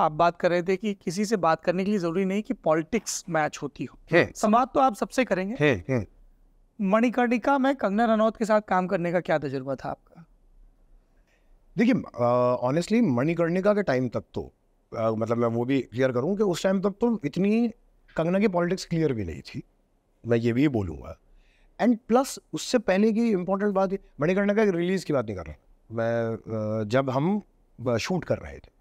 आप बात कर रहे थे कि किसी से बात करने के लिए जरूरी नहीं कि पॉलिटिक्स मैच होती हो तो संवाद तो आप सबसे करेंगे है, है। मणिकर्णिका में कंगना रनौत के साथ काम करने का क्या तजुर्बा था आपका देखिए ऑनेस्टली मणिकर्णिका के टाइम तक तो आ, मतलब मैं वो भी क्लियर करूं कि उस टाइम तक तो इतनी कंगना की पॉलिटिक्स क्लियर भी नहीं थी मैं ये भी बोलूँगा एंड प्लस उससे पहले की इम्पोर्टेंट बात मणिकर्णिका की रिलीज़ की बात नहीं कर रहा मैं जब हम शूट कर रहे थे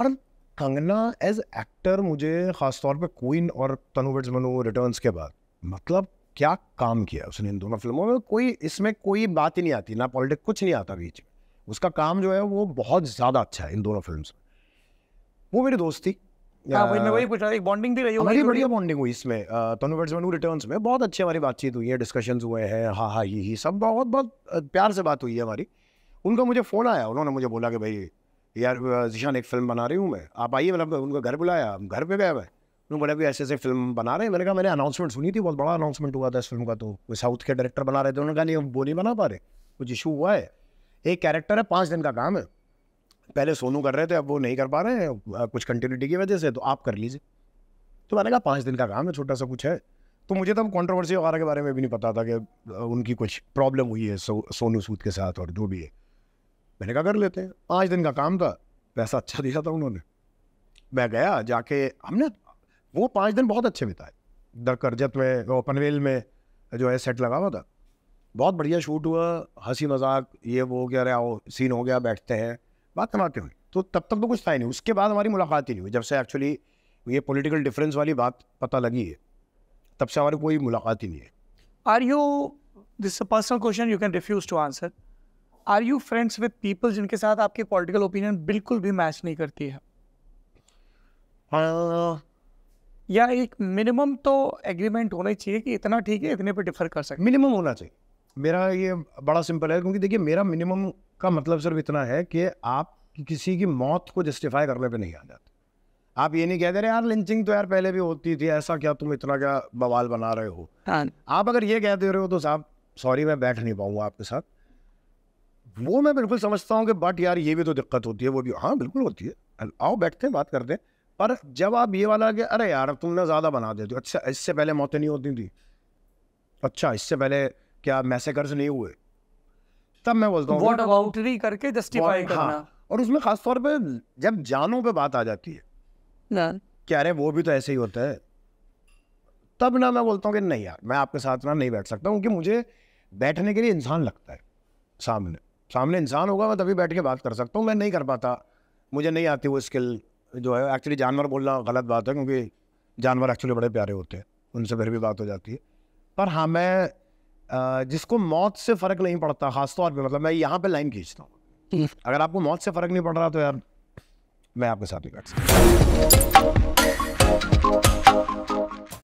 और कंगना एज एक्टर मुझे ख़ासतौर पर क्वीन और तनुवर्ड्स मनु रिटर्न्स के बाद मतलब क्या काम किया उसने इन दोनों फिल्मों में कोई इसमें कोई बात ही नहीं आती ना पॉलिटिक्स कुछ नहीं आता बीच में उसका काम जो है वो बहुत ज़्यादा अच्छा है इन दोनों फिल्म में वो मेरी दोस्त थी बॉन्डिंग हाँ, हमारी बढ़िया बॉन्डिंग हुई इसमें तनुवर्ड्स मनु रिटर्न्स में बहुत अच्छी हमारी बातचीत हुई है डिस्कशन हुए हैं हाँ हाँ ये ही सब बहुत बहुत प्यार से बात हुई है हमारी उनका मुझे फ़ोन आया उन्होंने मुझे बोला कि भाई यार जीशान एक फिल्म बना रही हूँ मैं आप आइए मतलब उनको घर बुलाया घर पे गया मैं उन्होंने बोला भी ऐसे ऐसे फिल्म बना रहे हैं मैंने कहा मैंने अनाउंसमेंट सुनी थी बहुत बड़ा अनाउंसमेंट हुआ था इस फिल्म का तो वो साउथ के डायरेक्टर बना रहे थे उन्होंने कहा नहीं वो नहीं बना पा रहे कुछ इशू हुआ है एक कैरेक्टर है पाँच दिन का काम है पहले सोनू कर रहे थे अब वो नहीं कर पा रहे हैं कुछ कंटिन्यूटी की वजह से तो आप कर लीजिए तो मैंने कहा पाँच दिन का काम है छोटा सा कुछ है तो मुझे तो कॉन्ट्रोवर्सी वगैरह के बारे में भी नहीं पता था कि उनकी कुछ प्रॉब्लम हुई है सो, सोनू सूद के साथ और जो भी है मैंने कहा कर लेते हैं पाँच दिन का काम था पैसा अच्छा दिया था उन्होंने मैं गया जाके हमने वो पाँच दिन बहुत अच्छे बिताए द करजत में वो पनवेल में जो है सेट लगा हुआ था बहुत बढ़िया शूट हुआ हंसी मजाक ये वो क्या रहा वो सीन हो गया बैठते हैं बातें बातें हुई तो तब तक तो कुछ था ही नहीं उसके बाद हमारी मुलाकात ही नहीं हुई जब से एक्चुअली ये पॉलिटिकल डिफरेंस वाली बात पता लगी है तब से हमारी कोई मुलाकात ही नहीं है are you this personal question you can refuse to answer are you friends with people जिनके साथ आपके पॉलिटिकल ओपिनियन बिल्कुल भी मैच नहीं करती है uh... या एक मिनिमम तो एग्रीमेंट होना चाहिए कि इतना ठीक है इतने पे डिफर कर सकते मिनिमम होना चाहिए मेरा ये बड़ा सिंपल है क्योंकि देखिए मेरा मिनिमम का मतलब सिर्फ इतना है कि आप किसी की मौत को जस्टिफाई करने पे नहीं आ जाते आप ये नहीं कहते रहे यार लिंचिंग तो यार पहले भी होती थी ऐसा क्या तुम इतना क्या बवाल बना रहे हो हाँ। आप अगर ये कहते रहे हो तो साहब सॉरी मैं बैठ नहीं पाऊंगा आपके साथ वो मैं बिल्कुल समझता हूँ कि बट यार ये भी तो दिक्कत होती है वो भी हाँ बिल्कुल होती है आओ बैठते हैं बात करते हैं पर जब आप ये वाला कि अरे यार तुमने ज़्यादा बना देते हो अच्छा इससे पहले मौतें नहीं होती थी अच्छा इससे पहले क्या मैसेकर्स नहीं हुए तब मैं बोलता हूँ करके जस्टिफाई हाँ, करना हाँ, और उसमें खासतौर पे जब जानों पे बात आ जाती है ना क्या अरे वो भी तो ऐसे ही होता है तब ना मैं बोलता हूँ कि नहीं यार मैं आपके साथ ना नहीं बैठ सकता क्योंकि मुझे बैठने के लिए इंसान लगता है सामने सामने इंसान होगा मैं तभी बैठ के बात कर सकता हूँ मैं नहीं कर पाता मुझे नहीं आती वो स्किल जो है एक्चुअली जानवर बोलना गलत बात है क्योंकि जानवर एक्चुअली बड़े प्यारे होते हैं उनसे फिर भी बात हो जाती है पर हाँ मैं जिसको मौत से फ़र्क नहीं पड़ता खासतौर पर मतलब मैं यहाँ पर लाइन खींचता हूँ अगर आपको मौत से फ़र्क नहीं पड़ रहा तो यार मैं आपके साथ नहीं बैठ सकता